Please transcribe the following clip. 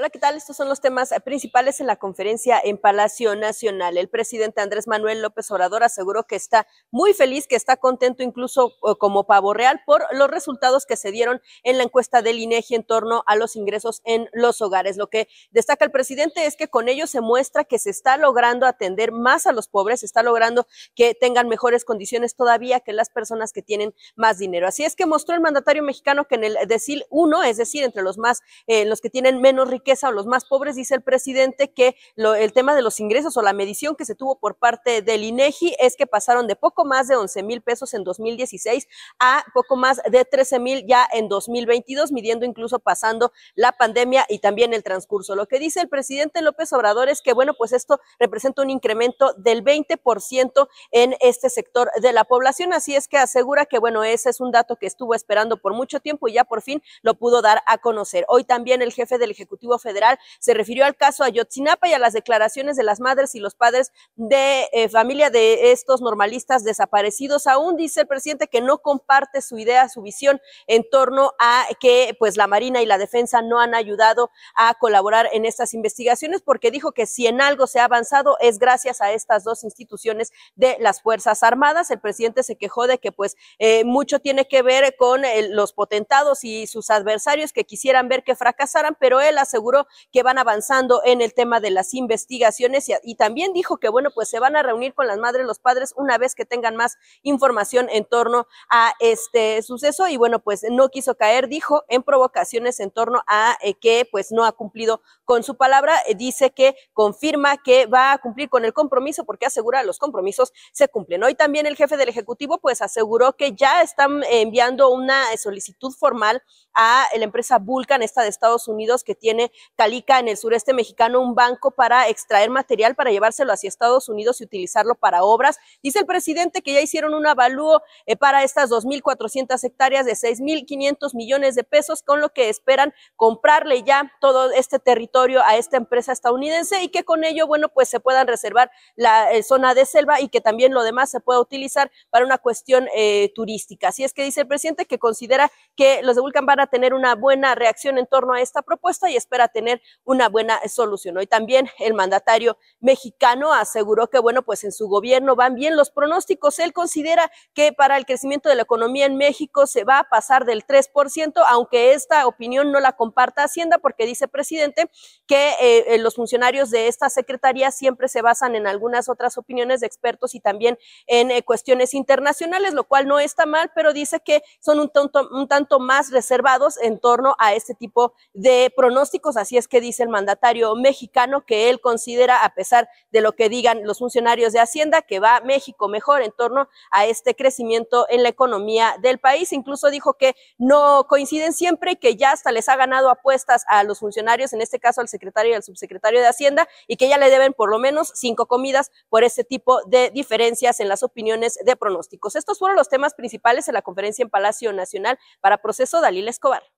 Hola, ¿qué tal? Estos son los temas eh, principales en la conferencia en Palacio Nacional. El presidente Andrés Manuel López Obrador aseguró que está muy feliz, que está contento incluso eh, como pavo real por los resultados que se dieron en la encuesta del INEGI en torno a los ingresos en los hogares. Lo que destaca el presidente es que con ello se muestra que se está logrando atender más a los pobres, se está logrando que tengan mejores condiciones todavía que las personas que tienen más dinero. Así es que mostró el mandatario mexicano que en el decil 1, es decir, entre los más eh, los que tienen menos riqueza a los más pobres, dice el presidente que el tema de los ingresos o la medición que se tuvo por parte del INEGI es que pasaron de poco más de 11 mil pesos en 2016 a poco más de 13 mil ya en 2022, midiendo incluso pasando la pandemia y también el transcurso. Lo que dice el presidente López Obrador es que, bueno, pues esto representa un incremento del 20% en este sector de la población, así es que asegura que, bueno, ese es un dato que estuvo esperando por mucho tiempo y ya por fin lo pudo dar a conocer. Hoy también el jefe del Ejecutivo Federal se refirió al caso Ayotzinapa y a las declaraciones de las madres y los padres de eh, familia de estos normalistas desaparecidos. Aún dice el presidente que no comparte su idea, su visión en torno a que pues la Marina y la Defensa no han ayudado a colaborar en estas investigaciones porque dijo que si en algo se ha avanzado es gracias a estas dos instituciones de las Fuerzas Armadas. El presidente se quejó de que pues eh, mucho tiene que ver con eh, los potentados y sus adversarios que quisieran ver que fracasaran, pero él aseguró que van avanzando en el tema de las investigaciones y, también dijo que, bueno, pues se van a reunir con las madres, los padres, una vez que tengan más información en torno a este suceso. Y bueno, pues no quiso caer, dijo, en provocaciones en torno a eh, que pues no ha cumplido con su palabra. Eh, dice que confirma que va a cumplir con el compromiso porque asegura los compromisos se cumplen. Hoy también el jefe del Ejecutivo pues aseguró que ya están enviando una eh, solicitud formal a la empresa Vulcan, esta de Estados Unidos, que tiene Calica, en el sureste mexicano, un banco para extraer material para llevárselo hacia Estados Unidos y utilizarlo para obras. Dice el presidente que ya hicieron un avalúo eh, para estas 2.400 hectáreas de 6.500 millones de pesos, con lo que esperan comprarle ya todo este territorio a esta empresa estadounidense y que con ello, bueno, pues se puedan reservar la eh, zona de selva y que también lo demás se pueda utilizar para una cuestión eh, turística. Así es que dice el presidente que considera que los de Vulcan van a tener una buena reacción en torno a esta propuesta y espera para tener una buena solución. Hoy también el mandatario mexicano aseguró que, bueno, pues en su gobierno van bien los pronósticos. Él considera que para el crecimiento de la economía en México se va a pasar del 3%, aunque esta opinión no la comparta Hacienda porque dice, presidente, que eh, los funcionarios de esta secretaría siempre se basan en algunas otras opiniones de expertos y también en eh, cuestiones internacionales, lo cual no está mal, pero dice que son un tanto más reservados en torno a este tipo de pronósticos así es que dice el mandatario mexicano que él considera, a pesar de lo que digan los funcionarios de Hacienda, que va México mejor en torno a este crecimiento en la economía del país. Incluso dijo que no coinciden siempre y que ya hasta les ha ganado apuestas a los funcionarios, en este caso al secretario y al subsecretario de Hacienda, y que ya le deben por lo menos cinco comidas por este tipo de diferencias en las opiniones de pronósticos. Estos fueron los temas principales en la conferencia en Palacio Nacional para proceso Dalila Escobar.